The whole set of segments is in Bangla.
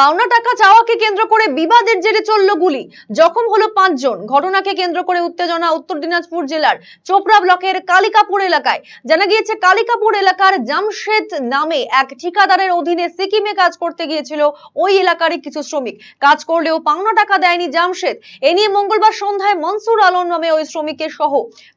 পাওনা টাকা চাওয়াকে কেন্দ্র করে বিবাদের জেরে চলল গুলি জখম হলো পাঁচজন ঘটনাকে কেন্দ্র করে উত্তেজনা উত্তর দিনাজপুর জেলার চোপড়া ব্লকের কালিকাপুর এলাকায় জানা গিয়েছে কালিকাপুর এলাকার জামশেদ নামে এক ঠিকাদারের অধীনে সিকিমে কাজ করতে গিয়েছিল ওই এলাকারই কিছু শ্রমিক কাজ করলেও পাওনা টাকা দেয়নি জামশেদ এ নিয়ে মঙ্গলবার সন্ধ্যায় মনসুর আলম নামে ওই শ্রমিকের সহ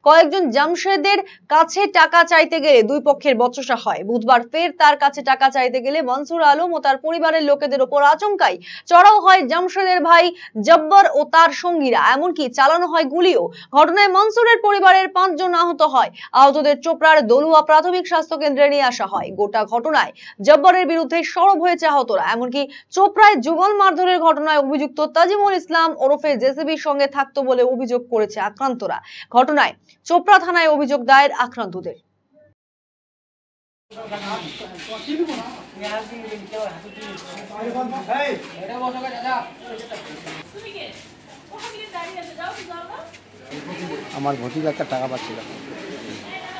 কয়েকজন জামশেদের কাছে টাকা চাইতে গেলে দুই পক্ষের বচসা হয় বুধবার ফের তার কাছে টাকা চাইতে গেলে মনসুর আলম ও তার পরিবারের লোকেদের ওপর আচমকাই চড়াও হয় জামশেদের ভাই জব্বর ও তার সঙ্গীরা এমনকি চালানো হয় গুলিও ঘটনায় মনসুরের পরিবারের পাঁচজন আহত হয় আহতদের চোপড়ার দলুয়া প্রাথমিক স্বাস্থ্য কেন্দ্রে নিয়ে আসা হয় গোটা ঘটনায় জব্বরের বিরুদ্ধে সরব হয়েছে আহতরা এমনকি চোপড়ায় যুগল মারধরের ঘটনায় অভিযুক্ত তাজিমুল ইসলাম ওরফে জেসিবির সঙ্গে থাকতো বলে অভিযোগ করেছে আক্রান্তরা ঘটনায় চোপড়া থানায় অভিযোগ দায়ের আক্রান্তদের আমার ভতিজা একটা টাকা পাচ্ছিল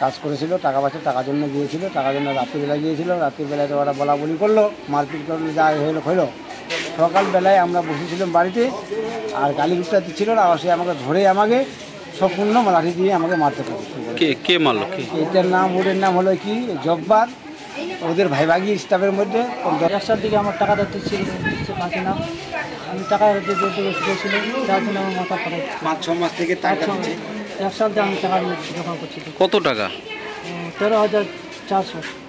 কাজ করেছিল টাকা পাচ্ছে টাকার জন্য গিয়েছিল টাকার জন্য রাত্রিবেলা গিয়েছিল রাত্রিবেলায় তো ওরা বলা বলি করলো মারপিট করলো যা হইলো হইলো সকালবেলায় আমরা বসেছিলাম বাড়িতে আর গালি গুপ্তা ছিল না সে আমাকে ধরে আমাকে সম্পূর্ণ লাঠি দিয়ে আমাকে মারতে পারে কে কে মারলো কে এটার নাম ওদের নাম হলো কি জব্বার ওদের ভাইভাগি স্টাফের মধ্যে একশোর দিকে আমার টাকা ধরতে ছিল পাঁচই নাম আমি টাকা ধরতে বলতে গেছিলাম যার জন্য আমার মাথা খারাপ পাঁচ ছ মাস থেকে তার এক আমি টাকা কত টাকা তেরো হাজার চারশো